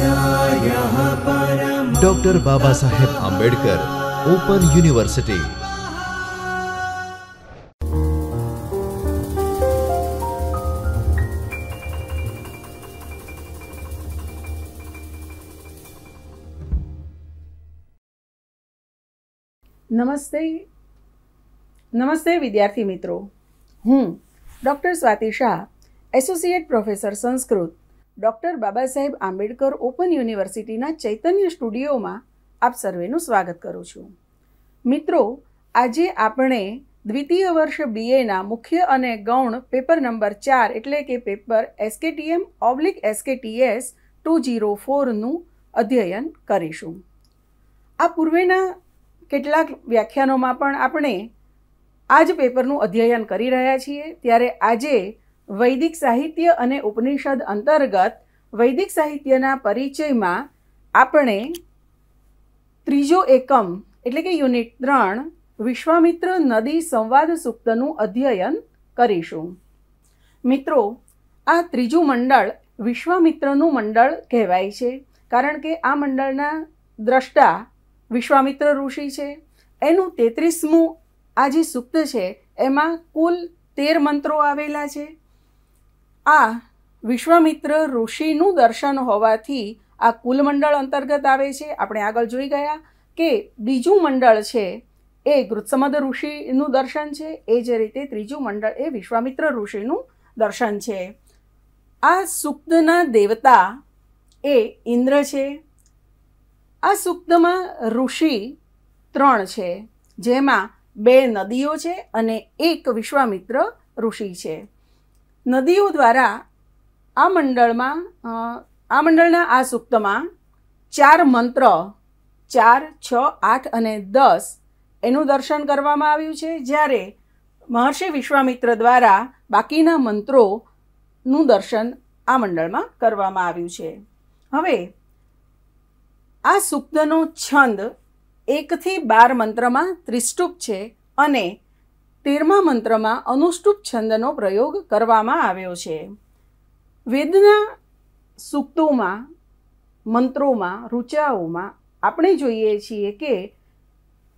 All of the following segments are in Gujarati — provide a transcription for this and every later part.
doctor Baba Saheb Ambedkar open university નમસ્તે નમસ્તે વિદ્યાર્થી મિત્રો હું doctor Swati Shah associate professor Sanskrit doctor Baba Saheb Ambedkar open યુનિવર્સિટીના ચૈતન્ય સ્ટુડિયોમાં આપ સર્વેનું સ્વાગત કરું છું મિત્રો આજે આપણે દ્વિતીય વર્ષ બીએના મુખ્ય અને ગૌણ પેપર નંબર ચાર એટલે કે paper SKTM oblique SKTS two zero ફોરનું અધ્યયન કરીશું આ પૂર્વેના કેટલાક વ્યાખ્યાનોમાં પણ આપણે આ જ પેપરનું અધ્યયન કરી રહ્યા છીએ ત્યારે આજે વૈદિક સાહિત્ય અને ઉપનિષદ અંતર્ગત વૈદિક સાહિત્યના પરિચયમાં આપણે ત્રીજો એકમ એટલે કે યુનિટ ત્રણ વિશ્વામિત્ર નદી સંવાદ સૂક્તનું અધ્યયન કરીશું મિત્રો આ ત્રીજું મંડળ વિશ્વામિત્રનું મંડળ કહેવાય છે કારણ કે આ મંડળના દ્રષ્ટા વિશ્વામિત્ર ઋષિ છે એનું તેત્રીસમું આ જે સૂક્ત છે એમાં કુલ તેર મંત્રો આવેલા છે આ વિશ્વામિત્ર ઋષિનું દર્શન હોવાથી આ કુલમંડળ અંતર્ગત આવે છે આપણે આગળ જોઈ ગયા કે બીજું મંડળ છે એ ગૃત્સમદ ઋષિનું દર્શન છે એ જ રીતે ત્રીજું મંડળ એ વિશ્વામિત્ર ઋષિનું દર્શન છે આ સુક્તના દેવતા એ ઇન્દ્ર છે આ સૂક્તમાં ઋષિ ત્રણ છે જેમાં બે નદીઓ છે અને એક વિશ્વામિત્ર ઋષિ છે નદીઓ દ્વારા આ મંડળમાં આ મંડળના આ સૂક્તમાં ચાર મંત્ર ચાર છ આઠ અને દસ એનું દર્શન કરવામાં આવ્યું છે જ્યારે મહર્ષિ વિશ્વામિત્ર દ્વારા બાકીના મંત્રોનું દર્શન આ મંડળમાં કરવામાં આવ્યું છે હવે આ સૂક્તનો છંદ એકથી બાર મંત્રમાં ત્રિષ્ટુપ છે અને તેરમા મંત્રમાં અનુષ્ટુપ છંદનો પ્રયોગ કરવામાં આવ્યો છે વેદના સૂક્તોમાં મંત્રોમાં રૂચાઓમાં આપણે જોઈએ છીએ કે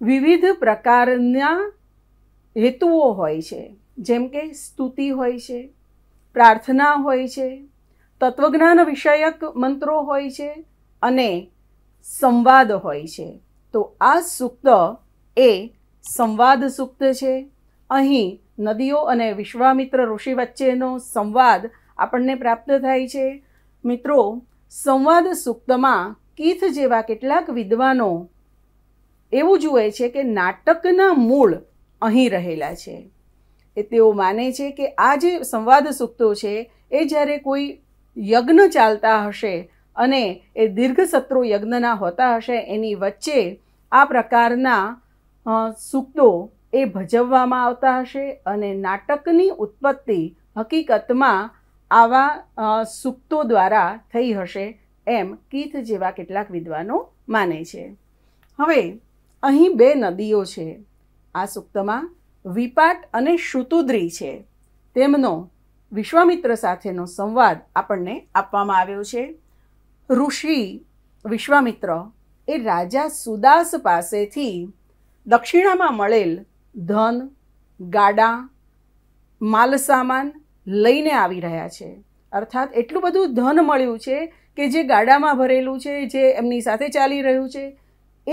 વિવિધ પ્રકારના હેતુઓ હોય છે જેમ કે સ્તુતિ હોય છે પ્રાર્થના હોય છે તત્વજ્ઞાન વિષયક મંત્રો હોય છે અને સંવાદ હોય છે તો આ સૂક્ત એ સંવાદ સૂક્ત છે અહીં નદીઓ અને વિશ્વામિત્ર ઋષિ વચ્ચેનો સંવાદ આપણને પ્રાપ્ત થાય છે મિત્રો સંવાદ સૂક્તમાં કીથ જેવા કેટલાક વિદ્વાનો એવું જુએ છે કે નાટકના મૂળ અહીં રહેલા છે એ તેઓ માને છે કે આ જે સંવાદ સૂક્તો છે એ જ્યારે કોઈ યજ્ઞ ચાલતા હશે અને એ દીર્ઘ સત્રો યજ્ઞના હોતા હશે એની વચ્ચે આ પ્રકારના સૂક્તો એ ભજવવામાં આવતા હશે અને નાટકની ઉત્પત્તિ હકીકતમાં આવા સૂક્તો દ્વારા થઈ હશે એમ કીથ જેવા કેટલાક વિદ્વાનો માને છે હવે અહીં બે નદીઓ છે આ સૂક્તમાં વિપાટ અને શુતુદ્રી છે તેમનો વિશ્વામિત્ર સાથેનો સંવાદ આપણને આપવામાં આવ્યો છે ઋષિ વિશ્વામિત્ર એ રાજા સુદાસ પાસેથી દક્ષિણામાં મળેલ ધન ગાડા માલસામાન લઈને આવી રહ્યા છે અર્થાત એટલું બધું ધન મળ્યું છે કે જે ગાડામાં ભરેલું છે જે એમની સાથે ચાલી રહ્યું છે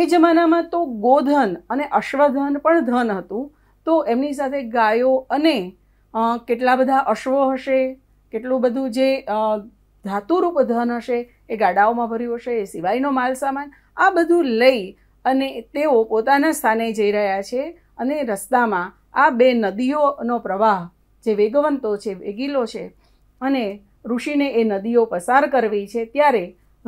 એ જમાનામાં તો ગોધન અને અશ્વધન પણ ધન હતું તો એમની સાથે ગાયો અને કેટલા બધા અશ્વો હશે કેટલું બધું જે ધાતુરૂપ ધન હશે એ ગાડાઓમાં ભર્યું હશે એ સિવાયનો માલસામાન આ બધું લઈ અને તેઓ પોતાના સ્થાને જઈ રહ્યા છે અને રસ્તામાં આ બે નદીઓનો પ્રવાહ જે વેગવંતો છે વેગીલો છે અને ઋષિને એ નદીઓ પસાર કરવી છે ત્યારે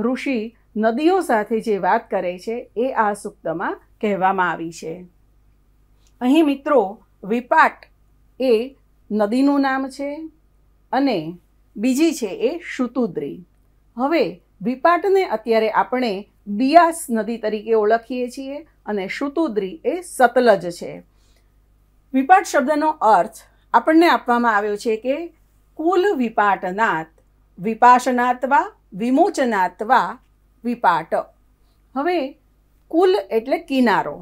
ઋષિ નદીઓ સાથે જે વાત કરે છે એ આ સૂક્તમાં કહેવામાં આવી છે અહીં મિત્રો વિપાટ એ નદીનું નામ છે અને બીજી છે એ શુતુદ્રી હવે વિપાટને અત્યારે આપણે બિયાસ નદી તરીકે ઓળખીએ છીએ અને શુતુદ્રી એ સતલજ છે વિપાટ શબ્દનો અર્થ આપણને આપવામાં આવ્યો છે કે કુલ વિપાટનાથ વિપાશનાત્વા વિમોચનાત્વા વિપાટ હવે કુલ એટલે કિનારો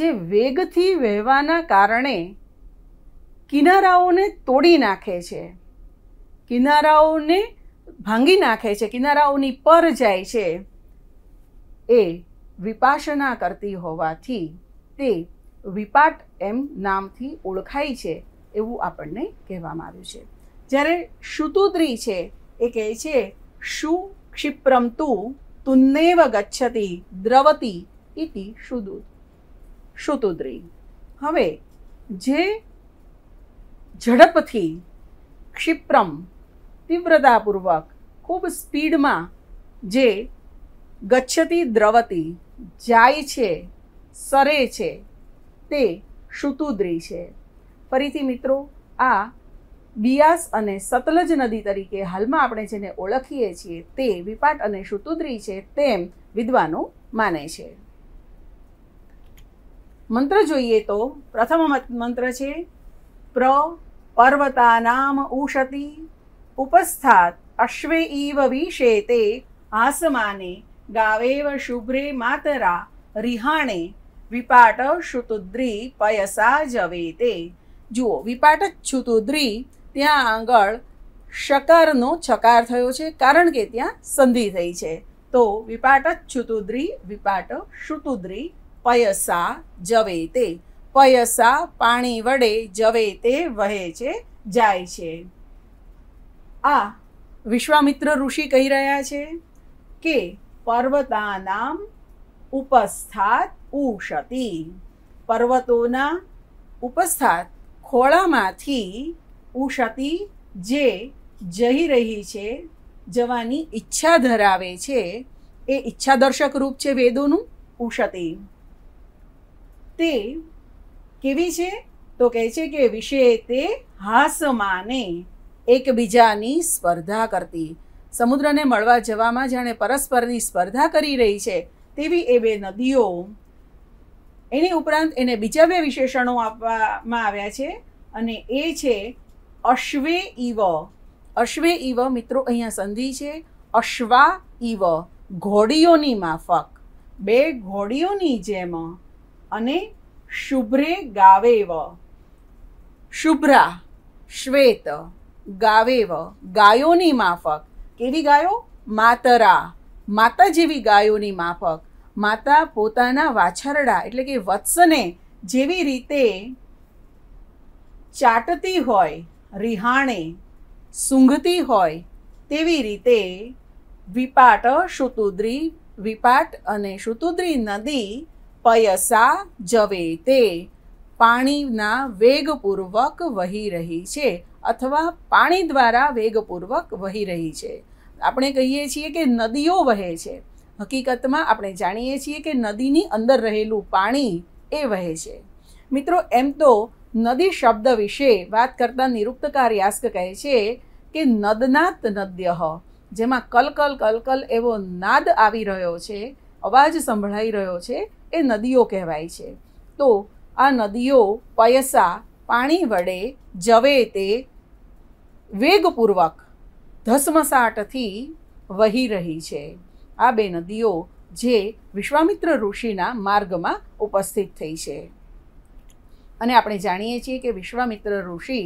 જે વેગથી વહેવાના કારણે કિનારાઓને તોડી નાખે છે કિનારાઓને ભાંગી નાખે છે કિનારાઓની પર જાય છે એ વિપાસના કરતી હોવાથી તે વિપાટ એમ નામથી ઓળખાય છે એવું આપણને કહેવામાં આવ્યું છે જ્યારે શુતુદ્રી છે એ કહે છે શુ ક્ષિપ્રમ તુ તુન્નેવ ગચ્છતી દ્રવતી ઇતિ શુદુ શુતુદ્રી હવે જે ઝડપથી ક્ષિપ્રમ તીવ્રતાપૂર્વક ખૂબ સ્પીડમાં જે ગચ્છતી દ્રવતી જાય છે સરે છે તે શુતુદ્રી છે ફરીથી મિત્રો આ બિયાસ અને સતલજ નદી તરીકે હાલમાં આપણે જેને ઓળખીએ છીએ તે વિપાટ અને શુતુદ્રી છે તેમ વિદ્વાનો માને છે મંત્ર જોઈએ તો પ્રથમ મંત્ર છે પ્ર પર્વતાનામ ઉષતી ઉપસ્થાત અશ્વે ઇવ વિશે તે આસમાને ગાવેવ શુભ્રે માતરા રિહાણે વિપાટ શુતુદ્રી પયસા જવે તે જુઓ વિપાટ છુતુદ્રી ત્યાં આગળ શકારનો છકાર થયો છે કારણ કે ત્યાં સંધિ થઈ છે તો વિપાટ છુતુદ્રી વિપાટ શુતુદ્રી પયસા જવે તે પયસા પાણી વડે જવે તે વહે છે જાય છે આ વિશ્વામિત્ર ઋષિ કહી રહ્યા છે કે પર્વતાનામ ઉપસ્થાત ઉષતી પર્વતોના ઉપસ્થાત ખોળામાંથી ઉષતી જે જઈ રહી છે જવાની ઈચ્છા ધરાવે છે એ ઈચ્છાદર્શક રૂપ છે વેદોનું ઉષતે તે કેવી છે તો કહે છે કે વિશે તે હાસમાને એકબીજાની સ્પર્ધા કરતી સમુદ્રને મળવા જવામાં જાણે પરસ્પરની સ્પર્ધા કરી રહી છે તેવી એ બે નદીઓ એની ઉપરાંત એને બીજા બે વિશેષણો આપવામાં આવ્યા છે અને એ છે અશ્વે ઇવ અશ્વે ઈવ મિત્રો અહીંયા સંધિ છે અશ્વા ઈવ ઘોડીઓની માફક બે ઘોડીઓની જેમ અને શુભ્રે ગાવેવ શુભ્રા શ્વેત ગાવેવ ગાયોની માફક કેવી ગાયો માતરા માતા જેવી ગાયોની માફક માતા પોતાના વાછરડા એટલે કે વત્સને જેવી રીતે ચાટતી હોય રિહાણે સૂંઘતી હોય તેવી રીતે વિપાટ શુતુદ્રી વિપાટ અને શુતુદ્રી નદી પયસા જવે તે પાણીના વેગપૂર્વક વહી રહી છે અથવા પાણી દ્વારા વેગપૂર્વક વહી રહી છે આપણે કહીએ છીએ કે નદીઓ વહે છે હકીકતમાં આપણે જાણીએ છીએ કે નદીની અંદર રહેલું પાણી એ વહે છે મિત્રો એમ તો નદી શબ્દ વિશે વાત કરતા નિરુક્તકાર યાસ્ક કહે છે કે નદનાત નદ્યહ જેમાં કલકલ કલકલ એવો નાદ આવી રહ્યો છે અવાજ સંભળાઈ રહ્યો છે એ નદીઓ કહેવાય છે તો આ નદીઓ પયસા પાણી વડે જવે તે વેગપૂર્વક ધસમસાટથી વહી રહી છે આ બે નદીઓ જે વિશ્વામિત્ર ઋષિના માર્ગમાં ઉપસ્થિત થઈ છે અને આપણે જાણીએ છીએ કે વિશ્વામિત્ર ઋષિ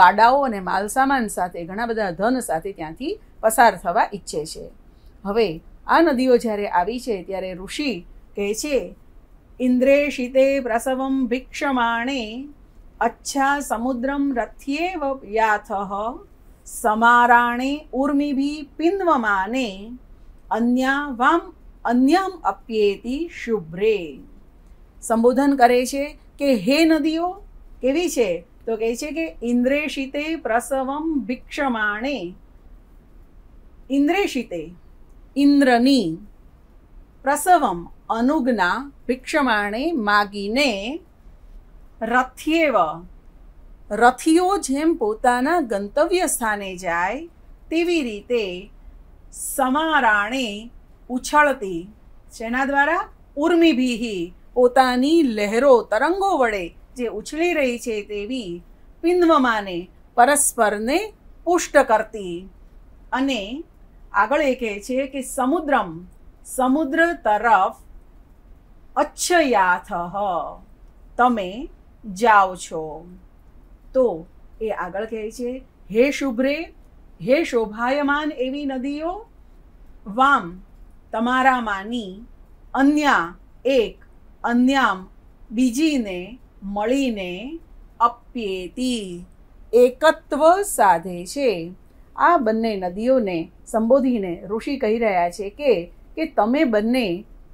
ગાડાઓ અને માલસામાન સાથે ઘણા બધા ધન સાથે ત્યાંથી પસાર થવા ઈચ્છે છે હવે આ નદીઓ જ્યારે આવી છે ત્યારે ઋષિ કહે છે ઇન્દ્રે શીતે પ્રસવમ ભિક્ષમાણે અચ્છા સમુદ્રમ રથ્યેવ યાથ સમારાણે ઉર્મિભી પિન્વમાને અન્યા વામ અન્યમ અપ્યેતિ શુભ્રે સંબોધન કરે છે કે હે નદીઓ કેવી છે તો કહે છે કે ઇન્દ્રેશિતે પ્રસવમ ભિક્ષમાણે ઇન્દ્રેશિતે ઇન્દ્રની પ્રસવમ અનુજ્ઞા ભિક્ષમાણે માગીને રથ્યેવ રથીઓ જેમ પોતાના ગંતવ્ય સ્થાને જાય તેવી રીતે સમારાણે ઉછળતી જેના દ્વારા ઉર્મિભીહી પોતાની લહેરો તરંગો વડે જે ઉછળી રહી છે તેવી પિન્વમાને પરસ્પરને પુષ્ટ કરતી અને આગળ એ કહે છે કે સમુદ્રમ સમુદ્ર તરફ અચ્છયાથ તમે જાઓ છો તો એ આગળ કહે છે હે શુભ્રે હે શોભાયમાન એવી નદીઓ વામ તમારામાંની અન્ય એક અન્યામ બીજીને મળીને અપ્યેતી એકત્વ સાધે છે આ બંને નદીઓને સંબોધીને ઋષિ કહી રહ્યા છે કે કે તમે બંને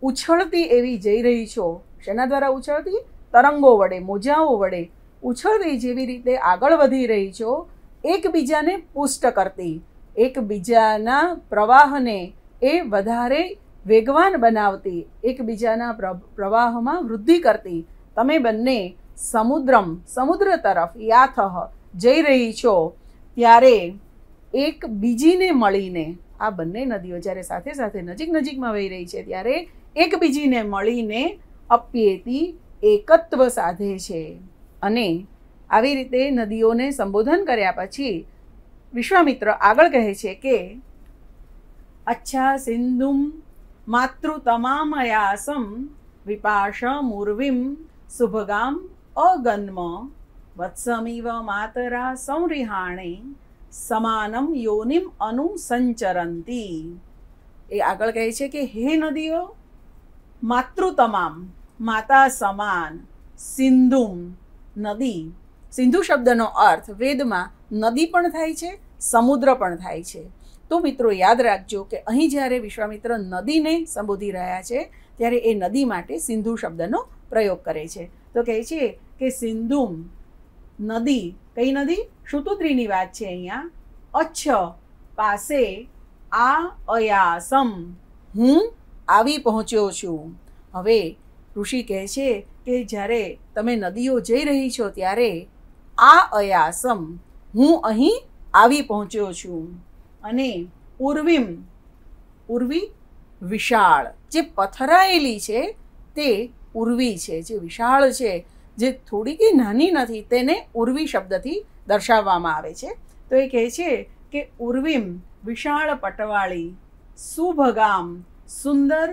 ઉછળતી એવી જઈ રહી છો શેના દ્વારા ઉછળતી તરંગો વડે મોજાઓ વડે ઉછળતી જેવી રીતે આગળ વધી રહી છો એકબીજાને પુષ્ટ કરતી એકબીજાના પ્રવાહને એ વધારે વેગવાન બનાવતી એકબીજાના પ્રવાહમાં વૃદ્ધિ કરતી તમે બંને સમુદ્રમ સમુદ્ર તરફ યાથ જઈ રહી છો ત્યારે એક બીજીને મળીને આ બંને નદીઓ જ્યારે સાથે સાથે નજીક નજીકમાં વહી રહી છે ત્યારે એકબીજીને મળીને અપ્યેતી એકત્વ સાધે છે અને આવી રીતે નદીઓને સંબોધન કર્યા પછી વિશ્વામિત્ર આગળ કહે છે કે અચ્છા સિંધુમ માતૃ તમામયાસમ વિપાશ મુર્વિમ શુભગામ અગન્મ વત્સમિવ માતરા સંરિહાણે સમાનમ યોનિમ અનુસંચરંતી એ આગળ કહે છે કે હે નદીઓ માતૃ તમામ માતા સમાન સિંધુમ નદી સિંધુ શબ્દનો અર્થ વેદમાં નદી પણ થાય છે સમુદ્ર પણ થાય છે તો મિત્રો યાદ રાખજો કે અહીં જ્યારે વિશ્વામિત્ર નદીને સંબોધી રહ્યા છે ત્યારે એ નદી માટે સિંધુ શબ્દનો પ્રયોગ કરે છે તો કહે છે કે સિંધુમ નદી કઈ નદી શુતુદ્રીની વાત છે અહીંયા અચ્છ પાસે આ અયાસમ હું આવી પહોંચ્યો છું હવે ઋષિ કહે છે કે જ્યારે તમે નદીઓ જઈ રહી છો ત્યારે આ અયાસમ હું અહીં આવી પહોંચ્યો છું અને ઉર્વિમ ઉર્વી વિશાળ જે પથરાયેલી છે તે ઉર્વી છે જે વિશાળ છે જે થોડીક નાની નથી તેને ઉર્વી શબ્દથી દર્શાવવામાં આવે છે તો એ કહે છે કે ઉર્વિમ વિશાળ પટવાળી સુભગામ સુંદર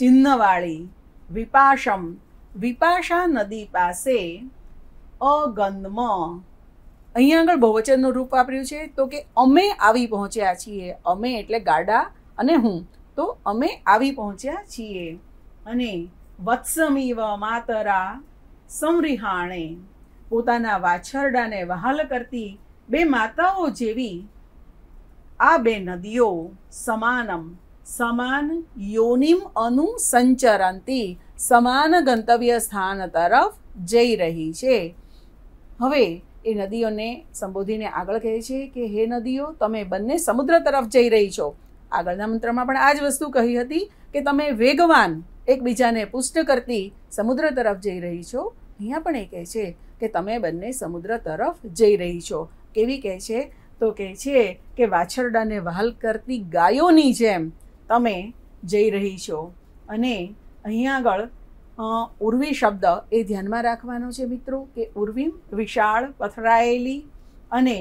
ચિહ્નવાળી વિપાશમ વિપાશા નદી પાસે અગંધમાં અહીંયા આગળ બહુવચનનું રૂપ વાપર્યું છે તો કે અમે આવી પહોંચ્યા છીએ અમે એટલે ગાડા અને હું તો અમે આવી પહોંચ્યા છીએ અને વત્સમીવ માતરા સમરિહાણે પોતાના વાછરડાને વહાલ કરતી બે માતાઓ જેવી આ બે નદીઓ સમાનમ સમાન યોનિમ અનુ સમાન ગંતવ્ય સ્થાન તરફ જઈ રહી છે હવે એ નદીઓને સંબોધીને આગળ કહે છે કે હે નદીઓ તમે બંને સમુદ્ર તરફ જઈ રહી છો આગળના મંત્રમાં પણ આ જ વસ્તુ કહી હતી કે તમે વેગવાન એકબીજાને પુષ્ટ કરતી સમુદ્ર તરફ જઈ રહી છો અહીંયા પણ એ કહે છે કે તમે બંને સમુદ્ર તરફ જઈ રહી છો કેવી કહે છે તો કહે છે કે વાછરડાને વહાલ કરતી ગાયોની જેમ તમે જઈ રહી છો અને અહીંયા આગળ ઉર્વી શબ્દ એ ધ્યાનમાં રાખવાનો છે મિત્રો કે ઉર્વિમ વિશાળ પથરાયેલી અને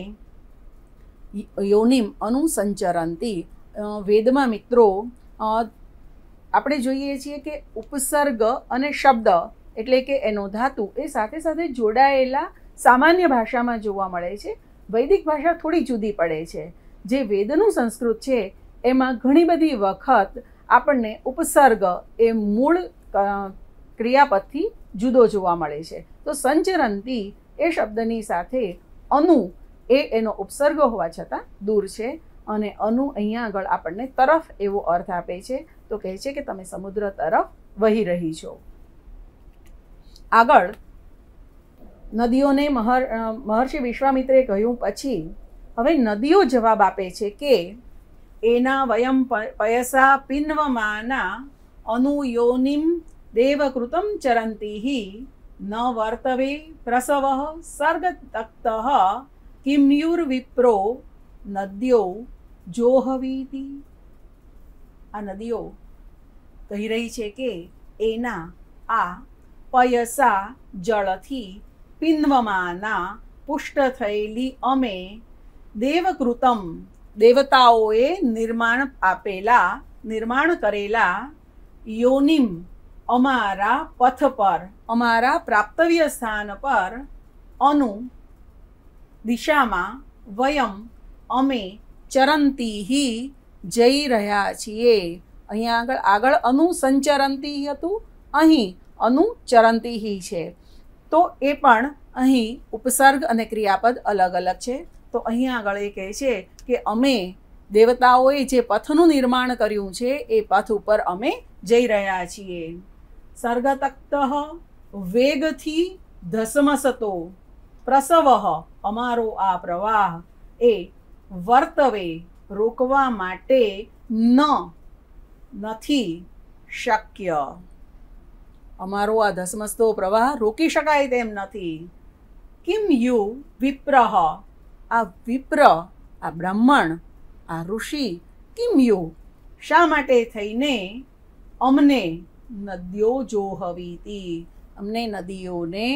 યોનિમ અનુસંચરંતી વેદમાં મિત્રો આપણે જોઈએ છીએ કે ઉપસર્ગ અને શબ્દ એટલે કે એનો ધાતુ એ સાથે સાથે જોડાયેલા સામાન્ય ભાષામાં જોવા મળે છે વૈદિક ભાષા થોડી જુદી પડે છે જે વેદનું સંસ્કૃત છે એમાં ઘણી બધી વખત આપણને ઉપસર્ગ એ મૂળ ક્રિયાપદથી જુદો જોવા મળે છે તો સંચરંતી એ શબ્દની સાથે અનુ એ એનો ઉપસર્ગ હોવા છતાં દૂર છે અને અનુ અહીંયા આગળ આપણને તરફ એવો અર્થ આપે છે તો કહે છે કે તમે સમુદ્ર તરફ વહી રહી છો આગળ નદીઓને મહર મહર્ષિ વિશ્વામિત્રે કહ્યું પછી હવે નદીઓ જવાબ આપે છે કે એના વયમ પયસા પિન્વમાના અનુયોનિમ દેવકૃતમ ચરંતી ન વર્તવે પ્રસવ સર્ગતક્ત કિમ્યુર્વિપ્રો નદ્યો જોહવીતિ આ નદીઓ કહી રહી છે કે એના આ પયસા જળથી પિન્વમાના પુષ્ટ થયેલી અમે દેવકૃતમ દેવતાઓએ નિર્માણ આપેલા નિર્માણ કરેલા યોનિમ અમારા પથ પર અમારા પ્રાપ્તવ્ય સ્થાન પર અનુ દિશામાં વયમ અમે ચરંતી જઈ રહ્યા છીએ અહીંયા આગળ આગળ અનુ હતું અહીં અનુ છે તો એ પણ અહીં ઉપસર્ગ અને ક્રિયાપદ અલગ અલગ છે તો અહીંયા આગળ એ કહે છે કે અમે દેવતાઓએ જે પથનું નિર્માણ કર્યું છે એ પથ ઉપર અમે જઈ રહ્યા છીએ સર્ગતક્ત વેગથી ધસમસતો પ્રસવ અમારો આ પ્રવાહ એ વર્તવે રોકવા માટે ન નથી શક્ય અમારો આ ધસમસતો પ્રવાહ રોકી શકાય તેમ નથી કિમ યુ વિપ્રહ આ વિપ્ર આ બ્રાહ્મણ આ ઋષિ કિમયો શા માટે થઈને અમને નદીઓ જોહવીતી અમને નદીઓને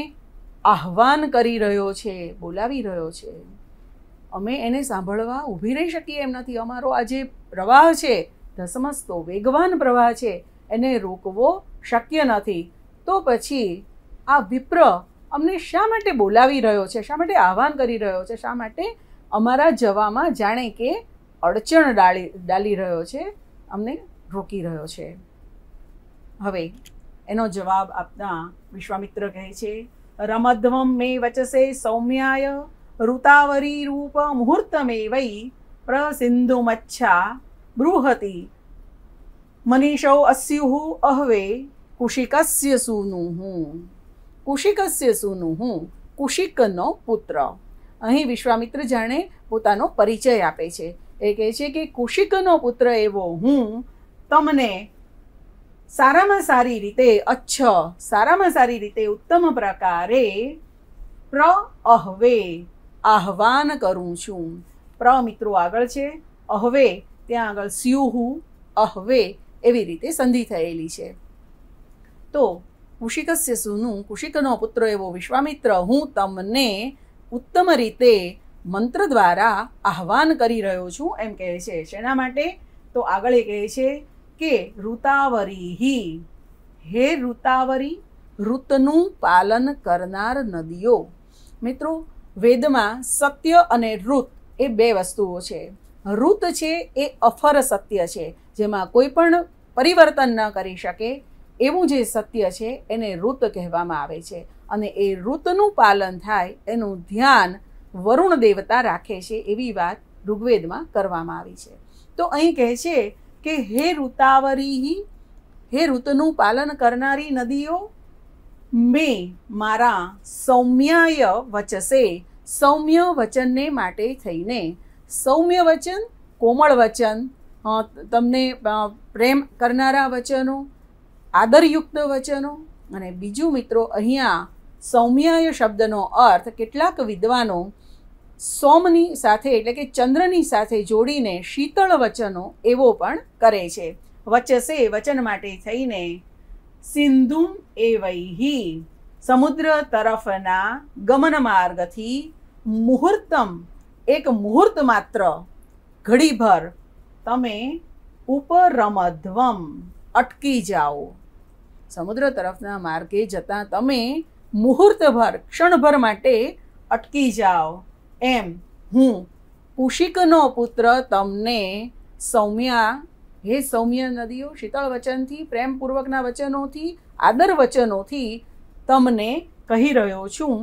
આહવાન કરી રહ્યો છે બોલાવી રહ્યો છે અમે એને સાંભળવા ઊભી રહી શકીએ એમ નથી અમારો આ જે પ્રવાહ છે ધસમસતો વેગવાન પ્રવાહ છે એને રોકવો શક્ય નથી તો પછી આ વિપ્ર અમને શા માટે બોલાવી રહ્યો છે શા માટે આહવાન કરી રહ્યો છે શા માટે અમારા જવામાં જાણે કે અડચણ ડાળી ડાલી રહ્યો છે અમને રોકી રહ્યો છે હવે એનો જવાબ આપતા વિશ્વામિત્ર કહે છે રમધ્વમ મે વચસે સૌમ્યાય ઋતાવરી રૂપ મુહૂર્તમે વૈ પ્રસિંધુમચ્છા બૃહતી મનીષો અસ્યુઃ અહવે કુશિકસ્ય સુનું હું કુશિકસ્ય હું કુશિકનો પુત્ર અહીં વિશ્વામિત્ર જાણે પોતાનો પરિચય આપે છે એ કહે છે કે કુશિકનો પુત્ર એવો હું તમને સારામાં સારી રીતે અચ્છ સારામાં સારી રીતે ઉત્તમ પ્રકારે પ્ર અહવે આહવાન કરું છું પ્ર મિત્રો આગળ છે અહવે ત્યાં આગળ સ્યુહુ અહવે એવી રીતે સંધિ થયેલી છે તો કુશિકસ્ય સુનું કુશિકનો પુત્ર એવો વિશ્વામિત્ર હું તમને ઉત્તમ રીતે મંત્ર દ્વારા આહવાન કરી રહ્યો છું એમ કહે છે શેના માટે તો આગળ એ કહે છે કે ઋતાવરી હે ઋતાવરી ઋતનું પાલન કરનાર નદીઓ મિત્રો વેદમાં સત્ય અને ઋત એ બે વસ્તુઓ છે ઋત છે એ અફર સત્ય છે જેમાં કોઈ પણ પરિવર્તન ન કરી શકે એવું જે સત્ય છે એને ઋત કહેવામાં આવે છે અને એ ઋતનું પાલન થાય એનું ધ્યાન વરુણ દેવતા રાખે છે એવી વાત ઋગ્વેદમાં કરવામાં આવી છે તો અહીં કહે છે કે હે ઋતાવરી હે ઋતનું પાલન કરનારી નદીઓ મેં મારા સૌમ્યાય વચસે સૌમ્ય વચનને માટે થઈને સૌમ્ય વચન કોમળ વચન તમને પ્રેમ કરનારા વચનો આદરયુક્ત વચનો અને બીજું મિત્રો અહીંયા સૌમ્યાય શબ્દનો અર્થ કેટલાક વિદ્વાનો સોમની સાથે એટલે કે ચંદ્રની સાથે જોડીને શીતળ વચનો એવો પણ કરે છે વચસે વચન માટે થઈને સિંધુમ એ વૈહી સમુદ્ર તરફના ગમન માર્ગથી મુહૂર્તમ એક મુહૂર્ત માત્ર ઘડીભર તમે ઉપરમધ્વમ અટકી જાઓ સમુદ્ર તરફના માર્ગે જતાં તમે મુહૂર્તભર ક્ષણભર માટે અટકી જાઓ એમ હું કુશિકનો પુત્ર તમને સૌમ્યા હે સૌમ્ય નદીઓ શીતળ વચનથી પ્રેમપૂર્વકના વચનોથી આદર વચનોથી તમને કહી રહ્યો છું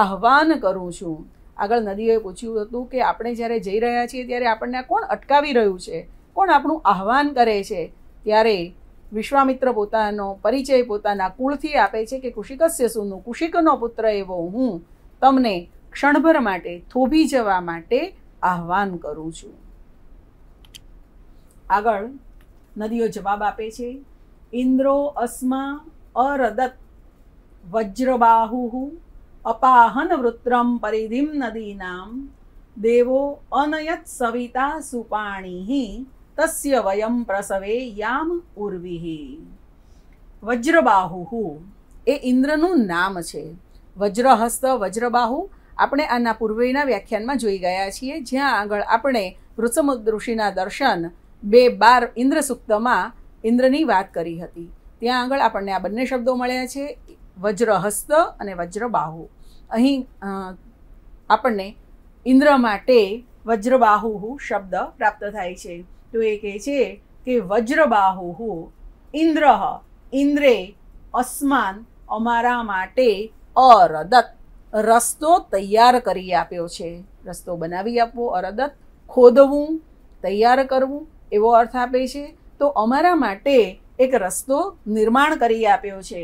આહવાન કરું છું આગળ નદીઓએ પૂછ્યું હતું કે આપણે જ્યારે જઈ રહ્યા છીએ ત્યારે આપણને કોણ અટકાવી રહ્યું છે કોણ આપણું આહવાન કરે છે ત્યારે વિશ્વામિત્ર પોતાનો પરિચય પોતાના કુળથી આપે છે કે કુશિકસ્ય કુશિકનો પુત્ર એવો હું તમને ક્ષણભર માટે થોભી જવા માટે આહવાન કરું છું આગળ નદીઓ જવાબ આપે છે ઇન્દ્રો અસ્મા અરદત વજ્રબાહુ અપાહન વૃત્રમ પરિધિમ નદીનામ દેવો અનયત સવિતા સુપાણી તસ્ય વયમ પ્રસવે યામ ઉર્વી વજ્રબાહુ એ ઇન્દ્રનું નામ છે વજ્રહસ્ત વજ્રબાહુ આપણે આના પૂર્વેના વ્યાખ્યાનમાં જોઈ ગયા છીએ જ્યાં આગળ આપણે વૃષમુદ ઋષિના દર્શન બે બાર ઇન્દ્ર સૂક્તમાં ઇન્દ્રની વાત કરી હતી ત્યાં આગળ આપણને આ બંને શબ્દો મળ્યા છે વજ્રહસ્ત અને વજ્રબાહુ અહીં આપણને ઇન્દ્ર માટે વજ્રબાહુ શબ્દ પ્રાપ્ત થાય છે તો એ કહે છે કે વજ્રબાહુ ઇન્દ્ર ઇન્દ્રે અસ્માન અમારા માટે અરદત રસ્તો તૈયાર કરી આપ્યો છે રસ્તો બનાવી આપવો અરદત ખોદવું તૈયાર કરવું એવો અર્થ આપે છે તો અમારા માટે એક રસ્તો નિર્માણ કરી આપ્યો છે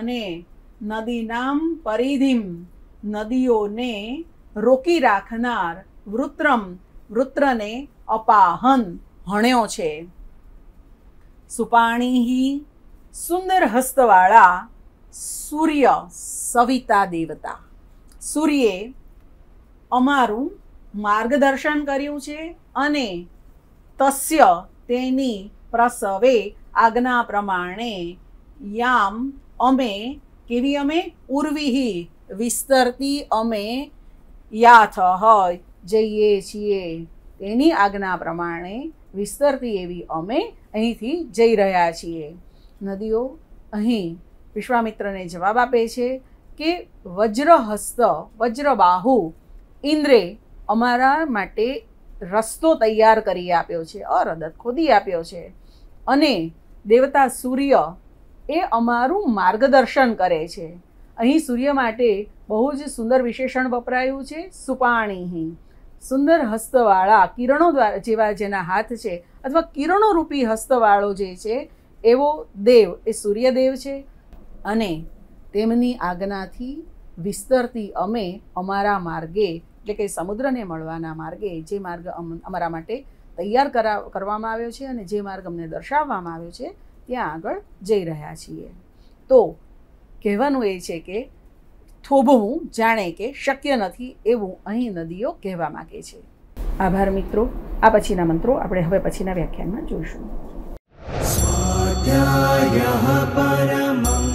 અને નદીનામ પરિધિમ નદીઓને રોકી રાખનાર વૃત્રમ વૃત્રને અપાહન ભણ્યો છે સુપાણી સુંદર હસ્તવાળા સૂર્ય સવિતા દેવતા સૂર્યે અમારું માર્ગદર્શન કર્યું છે અને તસ્ય તેની પ્રસવે આજ્ઞા પ્રમાણે યામ અમે કેવી અમે ઉર્વિહી વિસ્તરતી અમે યાથ જઈએ છીએ તેની આજ્ઞા પ્રમાણે વિસ્તરતી એવી અમે અહીંથી જઈ રહ્યા છીએ નદીઓ અહીં વિશ્વામિત્રને જવાબ આપે છે કે વજ્રહસ્ત વજ્રબાહુ ઇન્દ્રે અમારા માટે રસ્તો તૈયાર કરી આપ્યો છે અરદત ખોદી આપ્યો છે અને દેવતા સૂર્ય એ અમારું માર્ગદર્શન કરે છે અહીં સૂર્ય માટે બહુ જ સુંદર વિશેષણ વપરાયું છે સુપાણીહી સુંદર હસ્તવાળા કિરણો દ્વારા જેવા જેના હાથ છે અથવા કિરણોરૂપી હસ્તવાળો જે છે એવો દેવ એ સૂર્યદેવ છે અને તેમની આજ્ઞાથી વિસ્તરતી અમે અમારા માર્ગે એટલે કે સમુદ્રને મળવાના માર્ગે જે માર્ગ અમારા માટે તૈયાર કરા કરવામાં આવ્યો છે અને જે માર્ગ અમને દર્શાવવામાં આવ્યો છે ત્યાં આગળ જઈ રહ્યા છીએ તો કહેવાનું એ છે કે થોભવું જાણે કે શક્ય નથી એવું અહીં નદીઓ કહેવા માગે છે આભાર મિત્રો આ પછીના મંત્રો આપણે હવે પછીના વ્યાખ્યાનમાં જોઈશું સ્વાધ્યાય